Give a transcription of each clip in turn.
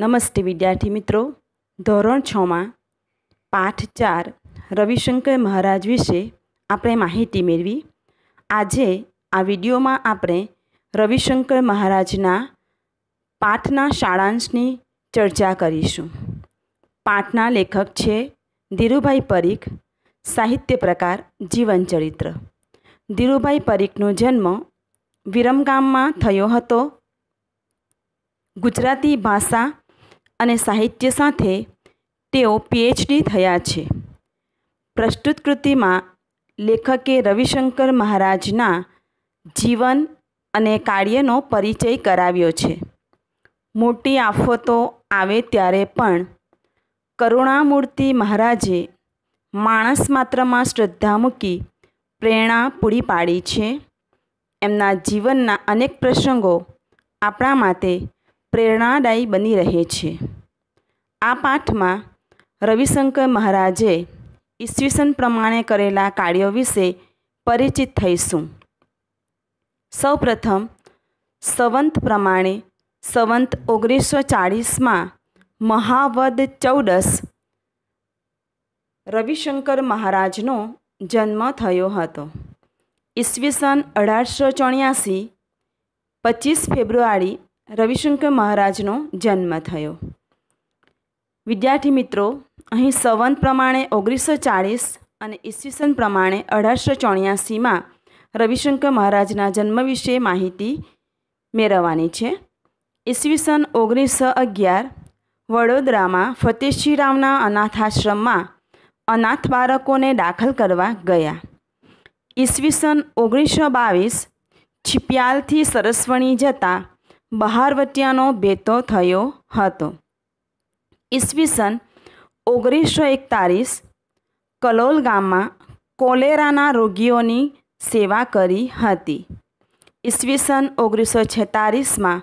નમસ્તે વિદ્યાર્થી મિત્રો ધોરણ છમાં પાઠ ચાર રવિશંકર મહારાજ વિશે આપણે માહિતી મેળવી આજે આ વિડીયોમાં આપણે રવિશંકર મહારાજના પાઠના સારાંશની ચર્ચા કરીશું પાઠના લેખક છે ધીરુભાઈ પરીખ સાહિત્ય પ્રકાર જીવનચરિત્ર ધીરુભાઈ પરીખનો જન્મ વિરમગામમાં થયો હતો ગુજરાતી ભાષા અને સાહિત્ય સાથે તેઓ પીએચડી થયા છે પ્રસ્તુત કૃતિમાં લેખકે રવિશંકર મહારાજના જીવન અને કાર્યનો પરિચય કરાવ્યો છે મોટી આફતો આવે ત્યારે પણ કરુણામૂર્તિ મહારાજે માણસ માત્રમાં શ્રદ્ધા મૂકી પ્રેરણા પૂરી પાડી છે એમના જીવનના અનેક પ્રસંગો આપણા માટે પ્રેરણાદાયી બની રહે છે આ પાઠમાં રવિશંકર મહારાજે ઈસવીસન પ્રમાણે કરેલા કાર્યો વિશે પરિચિત થઈશું સૌપ્રથમ સંવંત પ્રમાણે સંવંત ઓગણીસો ચાળીસમાં મહાવદ ચૌદસ રવિશંકર મહારાજનો જન્મ થયો હતો ઈસવીસન અઢારસો ચોર્યાસી પચીસ ફેબ્રુઆરી રવિશંકર મહારાજનો જન્મ થયો વિદ્યાર્થી મિત્રો અહીં સવન પ્રમાણે ઓગણીસો ચાળીસ અને ઈસવીસન પ્રમાણે અઢારસો ચોર્યાસીમાં રવિશંકર મહારાજના જન્મ વિશે માહિતી મેળવવાની છે ઈસવીસન ઓગણીસો અગિયાર વડોદરામાં ફતેહસિંહરાવના અનાથાશ્રમમાં અનાથ બાળકોને દાખલ કરવા ગયા ઈસવીસન ઓગણીસો બાવીસ છિપિયાલથી સરસ્વણી જતા બહારવટિયાનો ભેતો થયો હતો ઈસવીસન ઓગણીસો એકતાલીસ કલોલ ગામમાં કોલેરાના રોગીઓની સેવા કરી હતી ઈસવીસન ઓગણીસો છેતાલીસમાં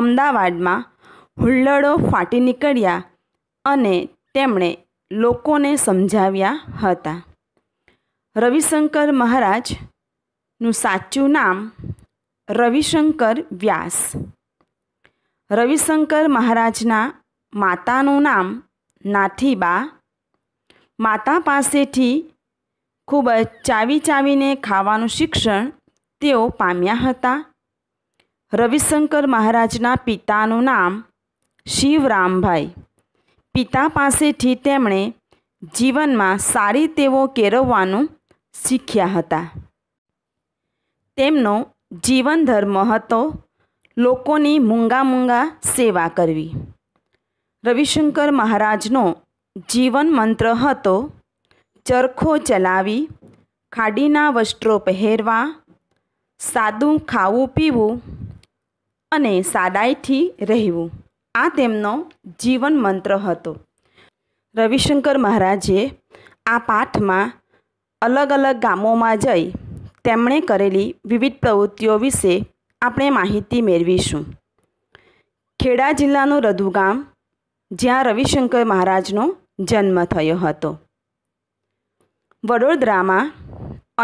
અમદાવાદમાં હુલ્લડો ફાટી નીકળ્યા અને તેમણે લોકોને સમજાવ્યા હતા રવિશંકર મહારાજનું સાચું નામ રવિશંકર વ્યાસ રવિશંકર મહારાજના માતાનું નામ નાથીબા માતા પાસેથી ખૂબ જ ચાવી ચાવીને ખાવાનું શિક્ષણ તેઓ પામ્યા હતા રવિશંકર મહારાજના પિતાનું નામ શિવરામભાઈ પિતા પાસેથી તેમણે જીવનમાં સારી તેઓ કેળવવાનું શીખ્યા હતા તેમનો જીવન ધર્મ હતો લોકોની મૂંગા મૂંગા સેવા કરવી રવિશંકર મહારાજનો જીવન મંત્ર હતો ચરખો ચલાવી ખાડીના વસ્ત્રો પહેરવા સાદું ખાવું પીવું અને સાદાઈથી રહેવું આ તેમનો જીવન મંત્ર હતો રવિશંકર મહારાજે આ પાઠમાં અલગ અલગ ગામોમાં જઈ તેમણે કરેલી વિવિધ પ્રવૃત્તિઓ વિશે આપણે માહિતી મેળવીશું ખેડા જિલ્લાનું રધુ ગામ જ્યાં રવિશંકર મહારાજનો જન્મ થયો હતો વડોદરામાં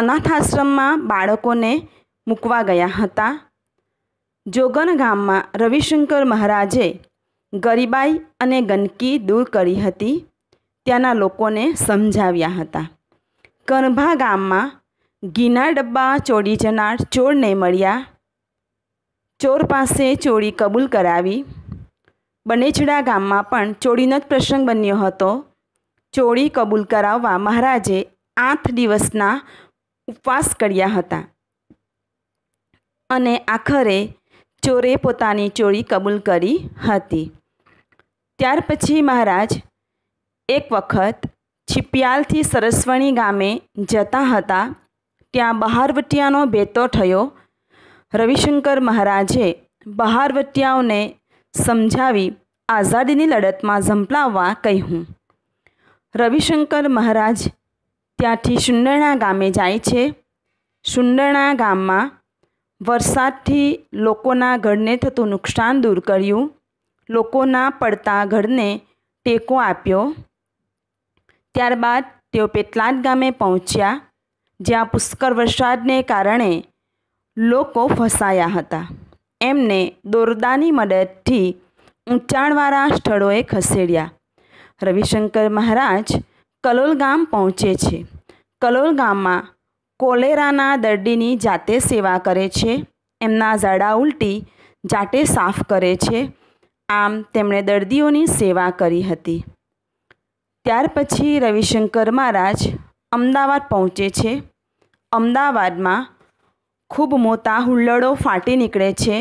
અનાથાશ્રમમાં બાળકોને મૂકવા ગયા હતા જોગન ગામમાં રવિશંકર મહારાજે ગરીબાઈ અને ગંદકી દૂર કરી હતી ત્યાંના લોકોને સમજાવ્યા હતા કણભા ગામમાં ગીના ડબ્બા ચોરી જનાર ચોરને મળ્યા ચોર પાસે ચોરી કબૂલ કરાવી બનેછડા ગામમાં પણ ચોરીનો જ પ્રસંગ બન્યો હતો ચોરી કબૂલ કરાવવા મહારાજે આઠ દિવસના ઉપવાસ કર્યા હતા અને આખરે ચોરે પોતાની ચોરી કબૂલ કરી હતી ત્યાર પછી મહારાજ એક વખત છિપિયાલથી સરસ્વણી ગામે જતા હતા ત્યાં બહારવટિયાનો ભેતો થયો રવિશંકર મહારાજે બહારવટિયાઓને સમજાવી આઝાદીની લડતમાં ઝંપલાવવા કહ્યું રવિશંકર મહારાજ ત્યાંથી સુંદરણા ગામે જાય છે સુંદરણા ગામમાં વરસાદથી લોકોના ઘરને થતું નુકસાન દૂર કર્યું લોકોના પડતા ઘરને ટેકો આપ્યો ત્યારબાદ તેઓ પેટલાદ ગામે પહોંચ્યા જ્યાં પુષ્કળ વરસાદને કારણે લોકો ફસાયા હતા એમને દોરદાની મદદથી ઊંચાણવાળા સ્થળોએ ખસેડ્યા રવિશંકર મહારાજ કલોલ ગામ પહોંચે છે કલોલ ગામમાં કોલેરાના દર્દીની જાતે સેવા કરે છે એમના ઝાડા ઉલટી જાતે સાફ કરે છે આમ તેમણે દર્દીઓની સેવા કરી હતી ત્યાર પછી રવિશંકર મહારાજ અમદાવાદ પહોંચે છે અમદાવાદમાં ખૂબ મોટા હુલ્લડો ફાટી નીકળે છે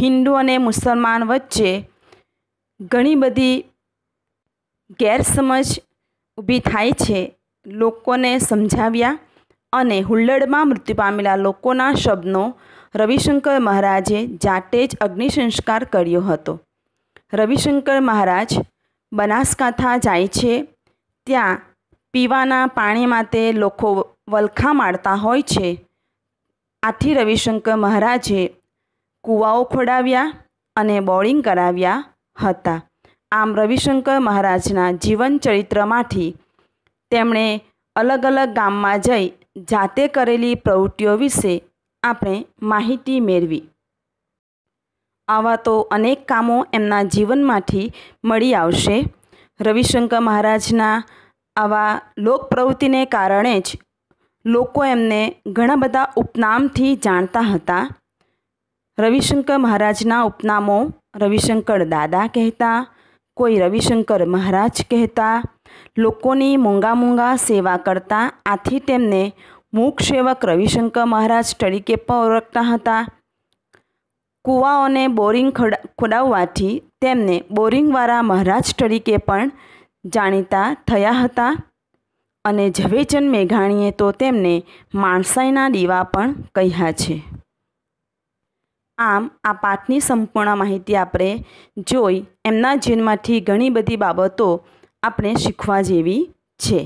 હિન્દુ અને મુસલમાન વચ્ચે ઘણી બધી ગેરસમજ ઊભી થાય છે લોકોને સમજાવ્યા અને હુલ્લડમાં મૃત્યુ પામેલા લોકોના શબનો રવિશંકર મહારાજે જાતે જ અગ્નિસંસ્કાર કર્યો હતો રવિશંકર મહારાજ બનાસકાંઠા જાય છે ત્યાં પીવાના પાણી માટે લોકો વલખા મારતા હોય છે આથી રવિશંકર મહારાજે કૂવાઓ ખોડાવ્યા અને બોર્ડિંગ કરાવ્યા હતા આમ રવિશંકર મહારાજના જીવન ચરિત્રમાંથી તેમણે અલગ અલગ ગામમાં જઈ જાતે કરેલી પ્રવૃત્તિઓ વિશે આપણે માહિતી મેળવી આવા તો અનેક કામો એમના જીવનમાંથી મળી આવશે રવિશંકર મહારાજના આવા લોક પ્રવૃત્તિને કારણે જ લોકો એમને ઘણા બધા ઉપનામથી જાણતા હતા રવિશંકર મહારાજના ઉપનામો રવિશંકર દાદા કહેતા કોઈ રવિશંકર મહારાજ કહેતા લોકોની મૂંગા મૂંગા સેવા કરતા આથી તેમને મૂક સેવક રવિશંકર મહારાજ તરીકે પણ ઓળખતા હતા કૂવાઓને બોરિંગ ખોડાવવાથી તેમને બોરિંગવાળા મહારાજ તરીકે પણ જાણીતા થયા હતા અને ઝવેચંદ મેઘાણીએ તો તેમને માણસાઈના દીવા પણ કહ્યા છે આમ આ પાઠની સંપૂર્ણ માહિતી આપણે જોઈ એમના જીવનમાંથી ઘણી બધી બાબતો આપણે શીખવા જેવી છે